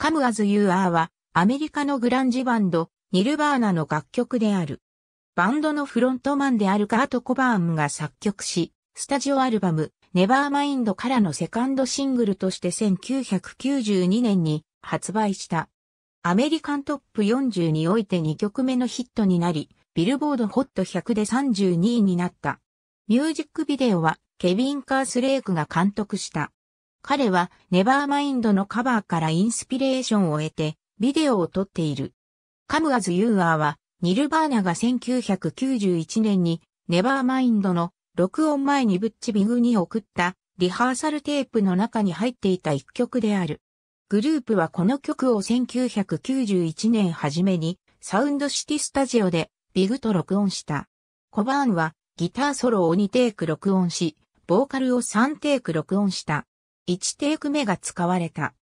カムアズ・ユーアー u r はアメリカのグランジバンド、ニルバーナの楽曲である。バンドのフロントマンであるカート・コバーンが作曲し、スタジオアルバム、ネバーマインドからのセカンドシングルとして1992年に発売した。アメリカントップ40において2曲目のヒットになり、ビルボードホット100で32位になった。ミュージックビデオはケビン・カースレイクが監督した。彼はネバーマインドのカバーからインスピレーションを得てビデオを撮っている。カムアズ・ユーアーはニルバーナが1991年にネバーマインドの録音前にブッチビグに送ったリハーサルテープの中に入っていた一曲である。グループはこの曲を1991年初めにサウンドシティスタジオでビグと録音した。コバーンはギターソロを2テイク録音し、ボーカルを3テイク録音した。1テイク目が使われた。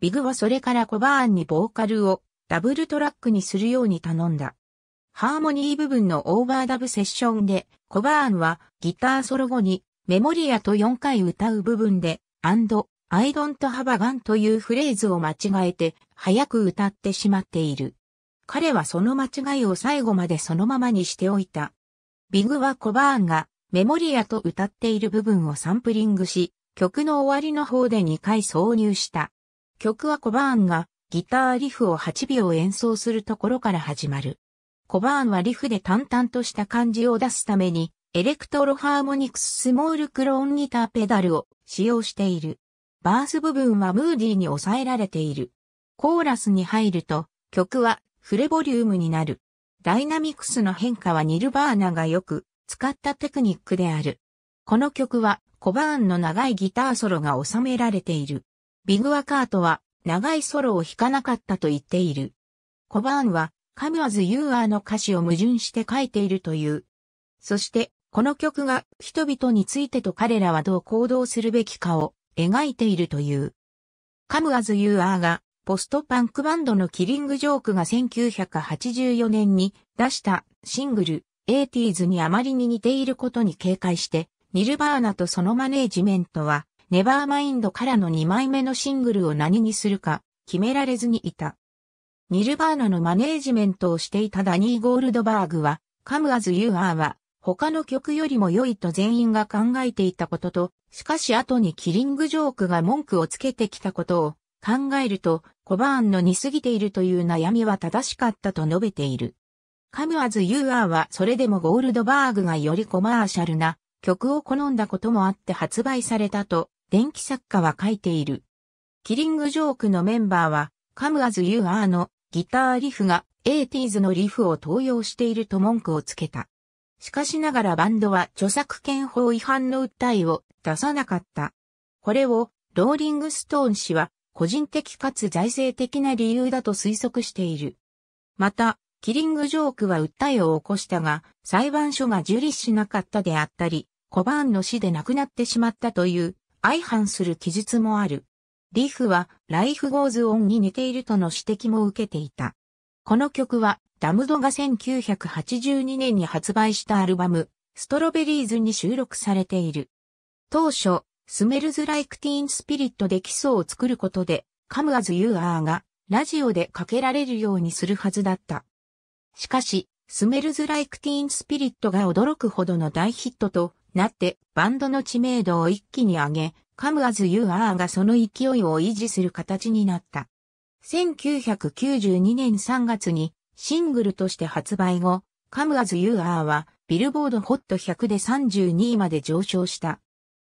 ビグはそれからコバーンにボーカルをダブルトラックにするように頼んだ。ハーモニー部分のオーバーダブセッションで、コバーンはギターソロ後にメモリアと4回歌う部分で、ア o n t イ a ンと a gun というフレーズを間違えて、早く歌ってしまっている。彼はその間違いを最後までそのままにしておいた。ビグはコバーンがメモリアと歌っている部分をサンプリングし、曲の終わりの方で2回挿入した。曲はコバーンがギターリフを8秒演奏するところから始まる。コバーンはリフで淡々とした感じを出すために、エレクトロハーモニクススモールクローンギターペダルを使用している。バース部分はムーディーに抑えられている。コーラスに入ると、曲はフレボリュームになる。ダイナミクスの変化はニルバーナがよく使ったテクニックである。この曲はコバーンの長いギターソロが収められている。ビグワカートは長いソロを弾かなかったと言っている。コバーンはカムアズ・ユーアーの歌詞を矛盾して書いているという。そして、この曲が人々についてと彼らはどう行動するべきかを描いているという。カムアズ・ユーアーがポストパンクバンドのキリングジョークが1984年に出したシングルエティーズにあまりに似ていることに警戒してニルバーナとそのマネージメントは、ネバーマインドからの2枚目のシングルを何にするか決められずにいた。ニルバーナのマネージメントをしていたダニー・ゴールドバーグは、カムアズ・ユーアー u r は他の曲よりも良いと全員が考えていたことと、しかし後にキリングジョークが文句をつけてきたことを考えると、コバーンの似すぎているという悩みは正しかったと述べている。カムアズ・ユーアー u r はそれでもゴールドバーグがよりコマーシャルな曲を好んだこともあって発売されたと、電気作家は書いている。キリングジョークのメンバーは、カムアズ・ユー・アー u r のギターリフがィー s のリフを盗用していると文句をつけた。しかしながらバンドは著作権法違反の訴えを出さなかった。これをローリングストーン氏は個人的かつ財政的な理由だと推測している。また、キリングジョークは訴えを起こしたが、裁判所が受理しなかったであったり、コバーンの死で亡くなってしまったという相反する記述もある。リフはライフゴーズオンに似ているとの指摘も受けていた。この曲はダムドが1982年に発売したアルバムストロベリーズに収録されている。当初、スメルズ・ライク・ティーン・スピリットで基礎を作ることで、カム・アズ・ユー・アーがラジオでかけられるようにするはずだった。しかし、スメルズ・ライク・ティーン・スピリットが驚くほどの大ヒットとなってバンドの知名度を一気に上げ、カムアズユーアーがその勢いを維持する形になった。1992年3月にシングルとして発売後、カムアズユーアーはビルボードホット100で32位まで上昇した。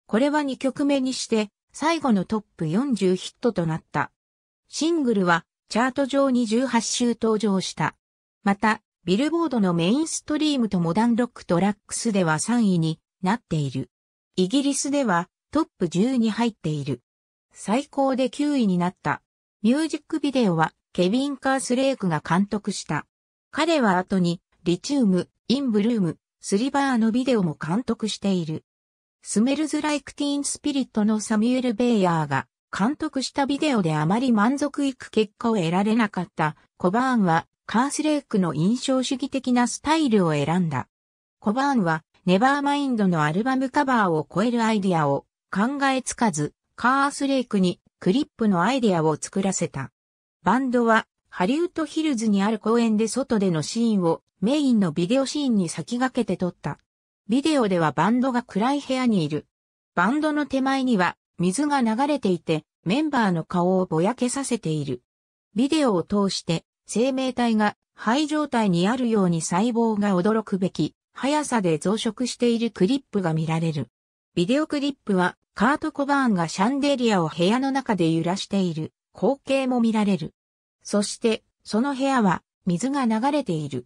これは2曲目にして最後のトップ40ヒットとなった。シングルはチャート上に18週登場した。また、ビルボードのメインストリームとモダンロックトラックスでは3位になっている。イギリスではトップ10に入っている。最高で9位になった。ミュージックビデオはケビン・カースレイクが監督した。彼は後にリチウム、インブルーム、スリバーのビデオも監督している。スメルズ・ライク・ティーン・スピリットのサミュエル・ベイヤーが監督したビデオであまり満足いく結果を得られなかったコバーンはカースレイクの印象主義的なスタイルを選んだ。コバーンはネバーマインドのアルバムカバーを超えるアイディアを考えつかず、カースレイクにクリップのアイディアを作らせた。バンドはハリウッドヒルズにある公園で外でのシーンをメインのビデオシーンに先駆けて撮った。ビデオではバンドが暗い部屋にいる。バンドの手前には水が流れていてメンバーの顔をぼやけさせている。ビデオを通して生命体が肺状態にあるように細胞が驚くべき速さで増殖しているクリップが見られる。ビデオクリップはカート・コバーンがシャンデリアを部屋の中で揺らしている光景も見られる。そしてその部屋は水が流れている。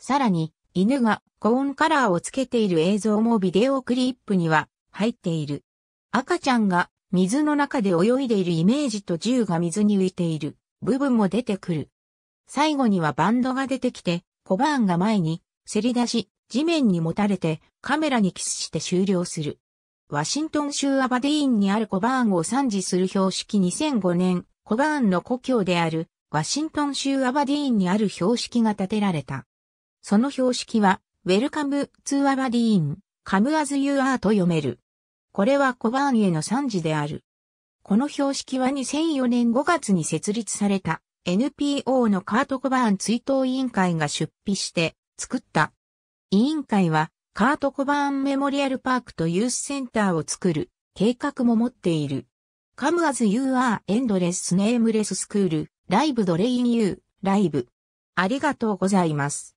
さらに犬がコーンカラーをつけている映像もビデオクリップには入っている。赤ちゃんが水の中で泳いでいるイメージと銃が水に浮いている部分も出てくる。最後にはバンドが出てきて、コバーンが前に、せり出し、地面に持たれてカメラにキスして終了する。ワシントン州アバディーンにあるコバーンを賛辞する標識2005年、コバーンの故郷であるワシントン州アバディーンにある標識が建てられた。その標識は、ウェルカム・ツー・アバディーン、カム・アズ・ユー・アーと読める。これはコバーンへの賛辞である。この標識は2004年5月に設立された NPO のカート・コバーン追悼委員会が出費して作った委員会は、カート・コバーンメモリアルパークとユースセンターを作る計画も持っている。Come as you are endless nameless school live the rain you live. ありがとうございます。